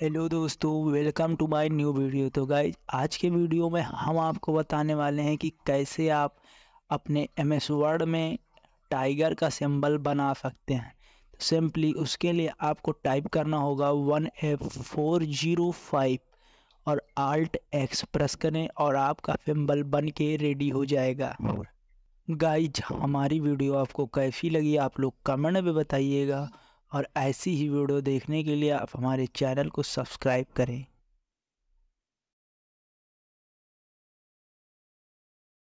hello दोस्तों welcome to my new video तो guys आज के वीडियो में हम आपको बताने वाले हैं कि कैसे आप अपने एम एस वर्ड में टाइगर का सिंबल बना सकते हैं तो सिंपली उसके लिए आपको टाइप करना होगा one F four zero five और आल्ट एक्स प्रेस करें और आपका सिंबल बन के रेडी हो जाएगा गाइज हमारी वीडियो आपको कैसी लगी आप लोग कमेंट में बताइएगा और ऐसी ही वीडियो देखने के लिए आप हमारे चैनल को सब्सक्राइब करें